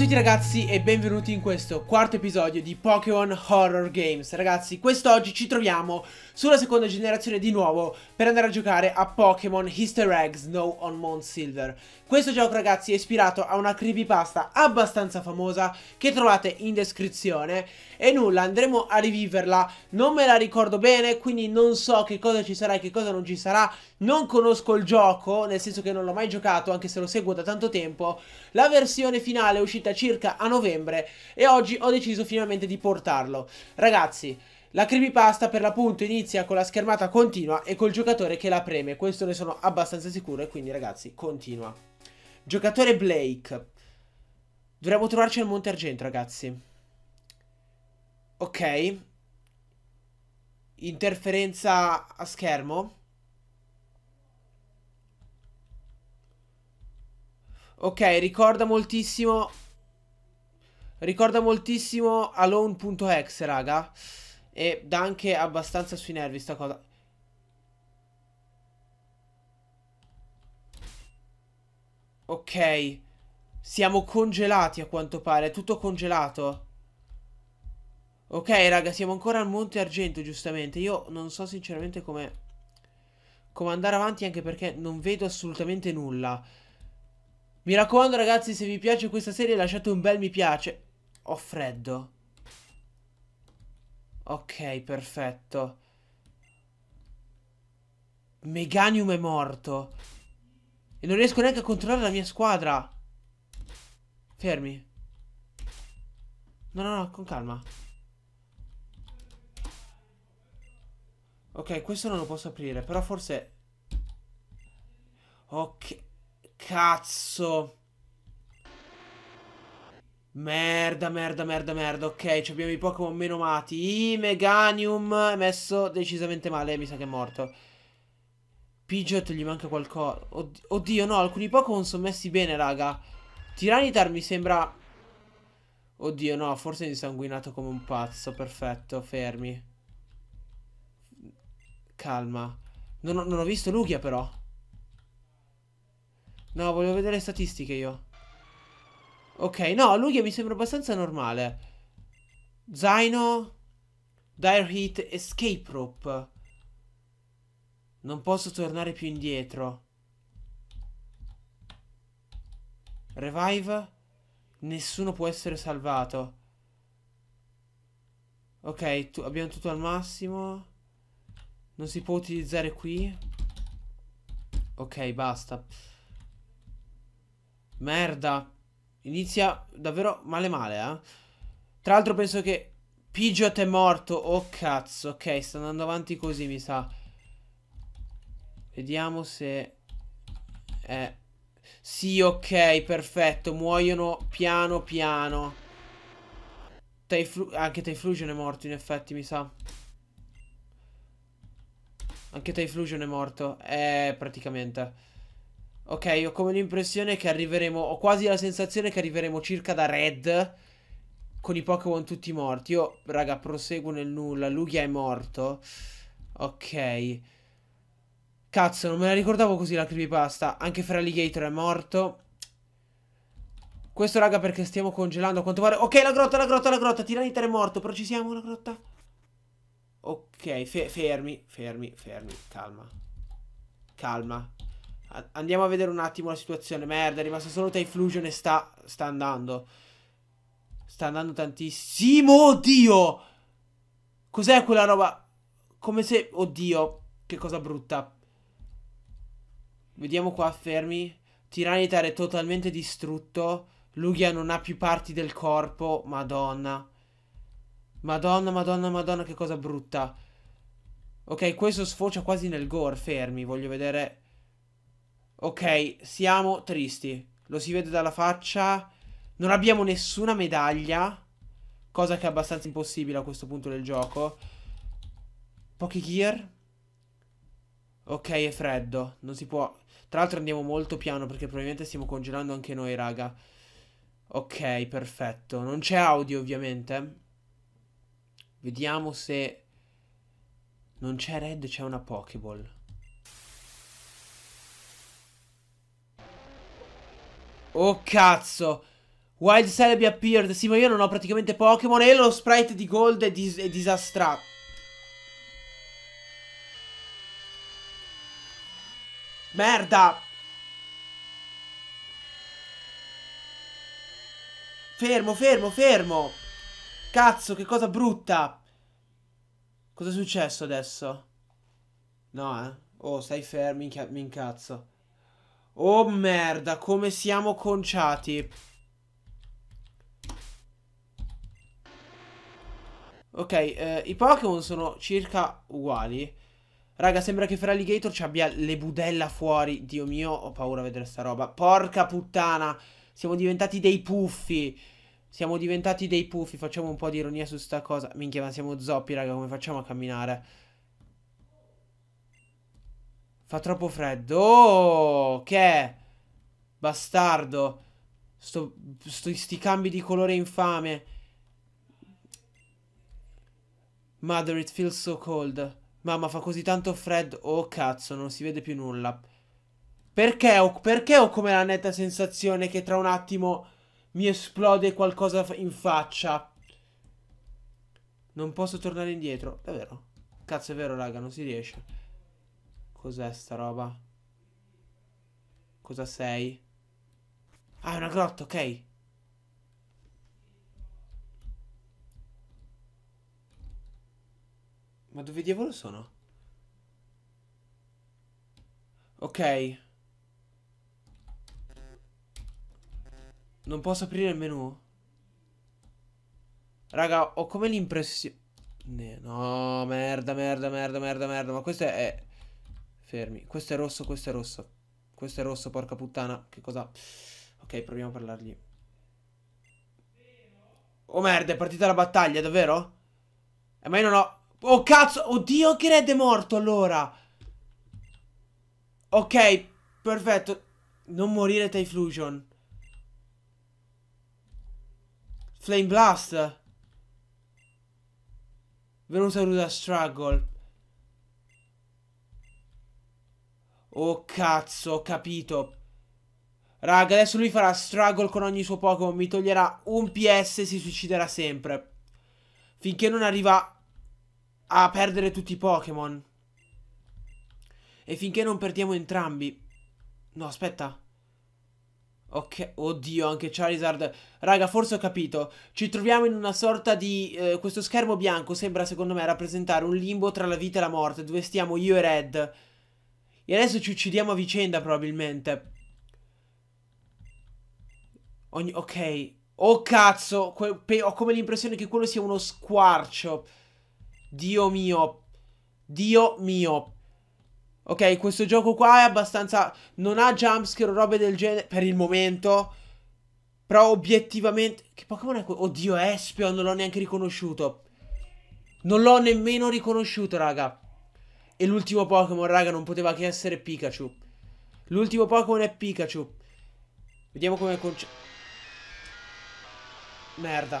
tutti ragazzi e benvenuti in questo quarto episodio di Pokémon Horror Games Ragazzi, quest'oggi ci troviamo sulla seconda generazione di nuovo per andare a giocare a Pokémon Easter Eggs Snow on Mount Silver Questo gioco ragazzi è ispirato a una creepypasta abbastanza famosa che trovate in descrizione e nulla andremo a riviverla non me la ricordo bene quindi non so che cosa ci sarà e che cosa non ci sarà non conosco il gioco nel senso che non l'ho mai giocato anche se lo seguo da tanto tempo la versione finale è uscita circa a novembre e oggi ho deciso finalmente di portarlo ragazzi la creepypasta per l'appunto inizia con la schermata continua e col giocatore che la preme, questo ne sono abbastanza sicuro e quindi ragazzi continua. Giocatore Blake. Dovremmo trovarci al Monte Argento ragazzi. Ok. Interferenza a schermo. Ok, ricorda moltissimo... Ricorda moltissimo alone.exe, raga. E dà anche abbastanza sui nervi sta cosa. Ok. Siamo congelati a quanto pare, è tutto congelato. Ok, raga, siamo ancora al Monte Argento, giustamente. Io non so sinceramente come... come andare avanti, anche perché non vedo assolutamente nulla. Mi raccomando, ragazzi, se vi piace questa serie lasciate un bel mi piace. Ho freddo. Ok, perfetto. Meganium è morto. E non riesco neanche a controllare la mia squadra. Fermi. No, no, no, con calma. Ok, questo non lo posso aprire, però forse... Ok, cazzo. Merda, merda, merda, merda. Ok, ci abbiamo i Pokémon meno amati. I Meganium è messo decisamente male, mi sa che è morto. Pidgeot gli manca qualcosa. Od oddio, no, alcuni Pokémon sono messi bene, raga. Tiranitar mi sembra... Oddio, no, forse è insanguinato come un pazzo. Perfetto, fermi. Calma. Non ho, non ho visto Lugia però. No, voglio vedere le statistiche io. Ok, no, Lugia mi sembra abbastanza normale. Zaino, Dire Heat, Escape Rope. Non posso tornare più indietro. Revive. Nessuno può essere salvato. Ok, tu abbiamo tutto al massimo. Non si può utilizzare qui? Ok, basta. Merda. Inizia davvero male male, eh. Tra l'altro penso che Pidgeot è morto. Oh, cazzo. Ok, sta andando avanti così, mi sa. Vediamo se... Eh... Sì, ok, perfetto. Muoiono piano piano. Tyflu anche Tyflusion è morto, in effetti, mi sa. Anche Typhlusion è morto. Eh, praticamente. Ok, ho come l'impressione che arriveremo... Ho quasi la sensazione che arriveremo circa da Red con i Pokémon tutti morti. Io, raga, proseguo nel nulla. Lugia è morto. Ok. Cazzo, non me la ricordavo così la creepypasta. Anche Feraligator è morto. Questo, raga, perché stiamo congelando a quanto pare... Ok, la grotta, la grotta, la grotta. Tiraniter è morto, però ci siamo, la grotta. Ok, fe fermi, fermi, fermi, calma. Calma. andiamo a vedere un attimo la situazione. Merda, è rimasta solo Typhlusion e sta, sta andando. Sta andando tantissimo. Oddio! Cos'è quella roba? Come se... Oddio, che cosa brutta. Vediamo qua, fermi. Tiranitar è totalmente distrutto. Lugia non ha più parti del corpo. Madonna. Madonna, madonna, madonna, che cosa brutta. Ok, questo sfocia quasi nel gore, fermi, voglio vedere... Ok, siamo tristi. Lo si vede dalla faccia. Non abbiamo nessuna medaglia. Cosa che è abbastanza impossibile a questo punto del gioco. Pochi gear. Ok, è freddo. Non si può... Tra l'altro andiamo molto piano perché probabilmente stiamo congelando anche noi, raga. Ok, perfetto. Non c'è audio, ovviamente. Vediamo se... Non c'è Red, c'è una Pokéball. Oh cazzo! Wild Celebi appeared. Sì, ma io non ho praticamente Pokémon e lo sprite di Gold è, dis è disastrato. Merda! Fermo, fermo, fermo! Cazzo, che cosa brutta! Cosa è successo adesso? No, eh. Oh, stai fermo, inca mi incazzo. Oh, merda, come siamo conciati. Ok, eh, i Pokémon sono circa uguali. Raga, sembra che fra Alligator ci abbia le budella fuori. Dio mio, ho paura a vedere sta roba. Porca puttana, siamo diventati dei puffi. Siamo diventati dei puffi, facciamo un po' di ironia su sta cosa. Minchia, ma siamo zoppi, raga, come facciamo a camminare? Fa troppo freddo. Oh, che? Bastardo. Sto, sto, sti cambi di colore infame. Mother, it feels so cold. Mamma, fa così tanto freddo. Oh, cazzo, non si vede più nulla. Perché ho, perché ho come la netta sensazione che tra un attimo mi esplode qualcosa in faccia. Non posso tornare indietro. Davvero? Cazzo è vero, raga, non si riesce. Cos'è sta roba? Cosa sei? Ah, è una grotta, ok. Ma dove diavolo sono? Ok. Non posso aprire il menu? Raga, ho come l'impressione... No, merda, merda, merda, merda, merda. Ma questo è... Fermi. Questo è rosso, questo è rosso. Questo è rosso, porca puttana. Che cosa... Ok, proviamo a parlargli. Oh merda, è partita la battaglia, davvero? E eh, ma io non ho... Oh cazzo, oddio, che Red è morto allora! Ok, perfetto. Non morire Typhlusion. Flame Blast. Venuto da Struggle. Oh cazzo, ho capito. Raga, adesso lui farà struggle con ogni suo Pokémon. Mi toglierà un PS e si suiciderà sempre. Finché non arriva a perdere tutti i Pokémon. E finché non perdiamo entrambi. No, aspetta. Ok, oddio, anche Charizard. Raga, forse ho capito. Ci troviamo in una sorta di... Eh, questo schermo bianco sembra, secondo me, rappresentare un limbo tra la vita e la morte, dove stiamo io e Red. E adesso ci uccidiamo a vicenda, probabilmente. Ogni... Ok. Oh, cazzo! Que ho come l'impressione che quello sia uno squarcio. Dio mio. Dio mio. Ok, questo gioco qua è abbastanza... Non ha jumpscare o robe del genere per il momento. Però obiettivamente... Che Pokémon è questo? Oddio, Espeon non l'ho neanche riconosciuto. Non l'ho nemmeno riconosciuto, raga. E l'ultimo Pokémon, raga, non poteva che essere Pikachu. L'ultimo Pokémon è Pikachu. Vediamo come... Merda.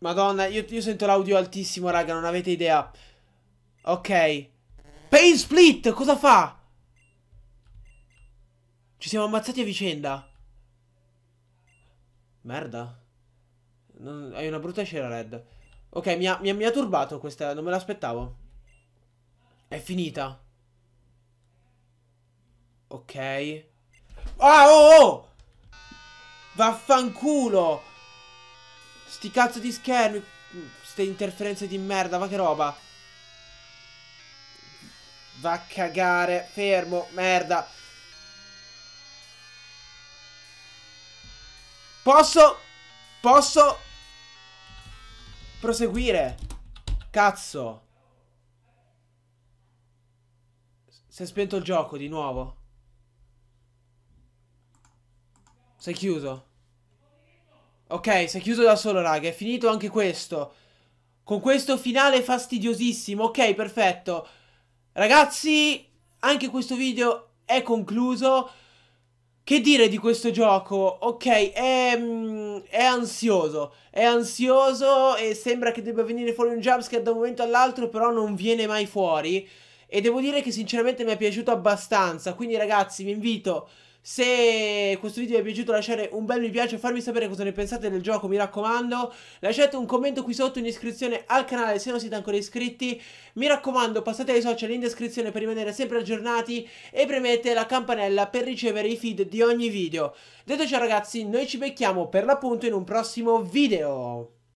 Madonna, io, io sento l'audio altissimo, raga, non avete idea. Ok. Pain Split, cosa fa? Ci siamo ammazzati a vicenda. Merda. Non, hai una brutta scena, Red. Ok, mi ha, mi ha, mi ha turbato questa, non me l'aspettavo. È finita. Ok. Ah, oh, oh! Vaffanculo! Sti cazzo di schermi. Ste interferenze di merda, ma che roba. Va a cagare. Fermo. Merda. Posso? Posso? Proseguire. Cazzo. Si è spento il gioco di nuovo. Si è chiuso. Ok, si è chiuso da solo, raga. È finito anche questo. Con questo finale fastidiosissimo. Ok, perfetto. Ragazzi, anche questo video è concluso. Che dire di questo gioco? Ok, è, mm, è, ansioso, è ansioso e sembra che debba venire fuori un jumpscare da un momento all'altro, però non viene mai fuori. E devo dire che sinceramente mi è piaciuto abbastanza, quindi ragazzi vi invito se questo video vi è piaciuto lasciate un bel mi piace, farmi sapere cosa ne pensate del gioco, mi raccomando. Lasciate un commento qui sotto in iscrizione al canale se non siete ancora iscritti. Mi raccomando, passate ai social in descrizione per rimanere sempre aggiornati e premete la campanella per ricevere i feed di ogni video. Detto ciò ragazzi, noi ci becchiamo per l'appunto in un prossimo video.